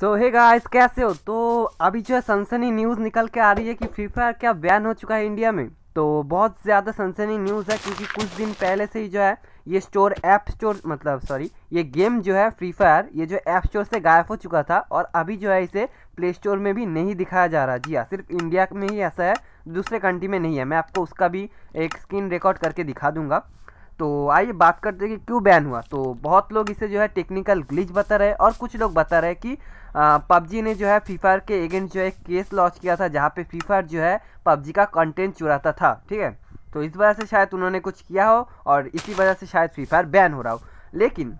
सो hey guys कैसे हो तो अभी जो है सनसनी न्यूज़ निकल के आ रही है कि फ्री फायर क्या बैन हो चुका है इंडिया में तो बहुत ज़्यादा सनसनी न्यूज़ है क्योंकि कुछ दिन पहले से ही जो है ये स्टोर ऐप स्टोर मतलब सॉरी ये गेम जो है फ्री फायर ये जो ऐप स्टोर से गायब हो चुका था और अभी जो है इसे प्ले स्टोर में भी नहीं दिखाया जा रहा जी हाँ सिर्फ इंडिया में ही ऐसा है दूसरे कंट्री में नहीं है मैं आपको उसका भी एक स्क्रीन रिकॉर्ड करके दिखा दूंगा तो आइए बात करते हैं कि क्यों बैन हुआ तो बहुत लोग इसे जो है टेक्निकल ग्लिच बता रहे और कुछ लोग बता रहे कि पबजी ने जो है फ्री फायर के अगेंस्ट जो है केस लॉन्च किया था जहाँ पे फ्री फायर जो है पबजी का कंटेंट चुराता था ठीक है तो इस वजह से शायद उन्होंने कुछ किया हो और इसी वजह से शायद फ्री फायर बैन हो रहा हो लेकिन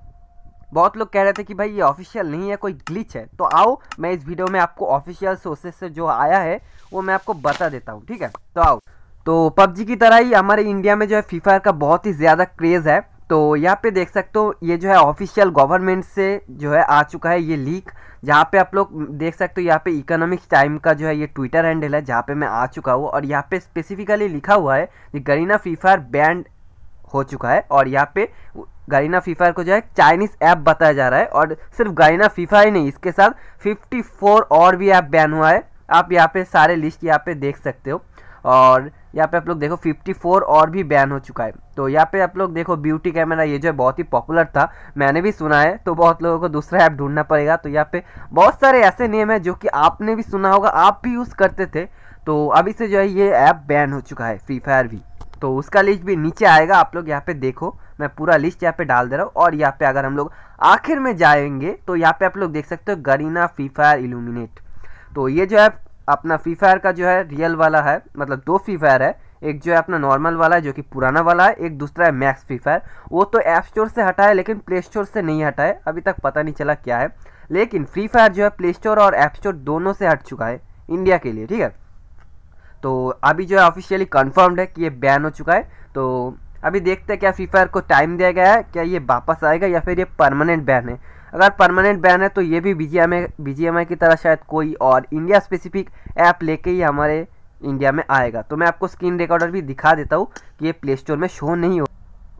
बहुत लोग कह रहे थे कि भाई ये ऑफिशियल नहीं है कोई ग्लिच है तो आओ मैं इस वीडियो में आपको ऑफिशियल सोर्सेस से जो आया है वो मैं आपको बता देता हूँ ठीक है तो आओ तो पबजी की तरह ही हमारे इंडिया में जो है फ्री फायर का बहुत ही ज़्यादा क्रेज़ है तो यहाँ पे देख सकते हो ये जो है ऑफिशियल गवर्नमेंट से जो है आ चुका है ये लीक जहाँ पे आप लोग देख सकते हो यहाँ पे इकोनॉमिक्स टाइम का जो है ये ट्विटर हैंडल है जहाँ पे मैं आ चुका हूँ और यहाँ पे स्पेसिफिकली लिखा हुआ है कि गरीना फ्री फायर बैंड हो चुका है और यहाँ पे फ्री फायर को जो है चाइनीज़ ऐप बताया जा रहा है और सिर्फ फ्री फीफा ही नहीं इसके साथ फिफ्टी और भी ऐप बैन हुआ है आप यहाँ पे सारे लिस्ट यहाँ पे देख सकते हो और यहाँ पे आप लोग देखो 54 और भी बैन हो चुका है तो यहाँ पे आप लोग देखो ब्यूटी कैमरा ये जो है बहुत ही पॉपुलर था मैंने भी सुना है तो बहुत लोगों को दूसरा ऐप ढूंढना पड़ेगा तो यहाँ पे बहुत सारे ऐसे नेम है जो कि आपने भी सुना होगा आप भी यूज़ करते थे तो अभी से जो है ये ऐप बैन हो चुका है फ्री फायर भी तो उसका लिस्ट भी नीचे आएगा आप लोग यहाँ पे देखो मैं पूरा लिस्ट यहाँ पे डाल दे रहा हूँ और यहाँ पे अगर हम लोग आखिर में जाएंगे तो यहाँ पे आप लोग देख सकते हो गरीना फ्री फायर इलूमिनेट तो ये जो है अपना फ्री फायर का जो है रियल वाला है मतलब दो फ्री फायर है एक जो है अपना नॉर्मल वाला है जो कि पुराना वाला है एक दूसरा है मैक्स फ्री फायर वो तो ऐप स्टोर से हटा है लेकिन प्ले स्टोर से नहीं हटा है अभी तक पता नहीं चला क्या है लेकिन फ्री फायर जो है प्ले स्टोर और ऐप स्टोर दोनों से हट चुका है इंडिया के लिए ठीक है तो अभी जो है ऑफिशियली कन्फर्म्ड है कि ये बैन हो चुका है तो अभी देखते हैं क्या फ्री फायर को टाइम दिया गया है क्या ये वापस आएगा या फिर ये परमानेंट बैन है अगर परमानेंट बैन है तो ये भी बी जी की तरह शायद कोई और इंडिया स्पेसिफिक ऐप लेके ही हमारे इंडिया में आएगा तो मैं आपको स्क्रीन रिकॉर्डर भी दिखा देता हूँ कि ये प्ले स्टोर में शो नहीं हो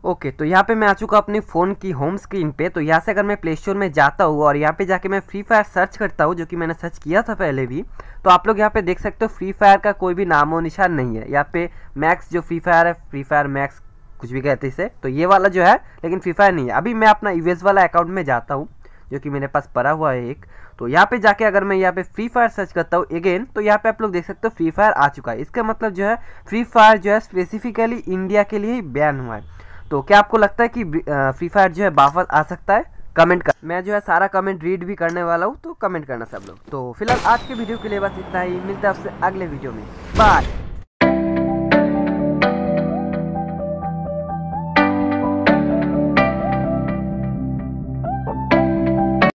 ओके तो यहाँ पे मैं आ चुका अपनी फ़ोन की होम स्क्रीन पे तो यहाँ से अगर मैं प्ले स्टोर में जाता हूँ और यहाँ पे जाके मैं फ्री फायर सर्च करता हूँ जो कि मैंने सर्च किया था पहले भी तो आप लोग यहाँ पे देख सकते हो फ्री फायर का कोई भी नामो निशान नहीं है यहाँ पे मैक्स जो फ्री फायर है फ्री फायर मैक्स कुछ भी कहते इसे तो ये वाला जो है लेकिन फ्री फायर नहीं है अभी मैं अपना यूएस वाला अकाउंट में जाता हूँ जो कि मेरे पास पड़ा हुआ है एक तो यहाँ पे जाके अगर मैं यहाँ पे फ्री फायर सर्च करता हूँ अगेन तो यहाँ पे आप लोग देख सकते हो फ्री फायर आ चुका है इसका मतलब जो है फ्री फायर जो है स्पेसिफिकली इंडिया के लिए बैन हुआ है तो क्या आपको लगता है कि फ्री फायर जो है वापस आ सकता है कमेंट कर मैं जो है सारा कमेंट रीड भी करने वाला हूँ तो कमेंट करना सब लोग तो फिलहाल आज के वीडियो के लिए बस इतना ही मिलता है आपसे अगले वीडियो में बाय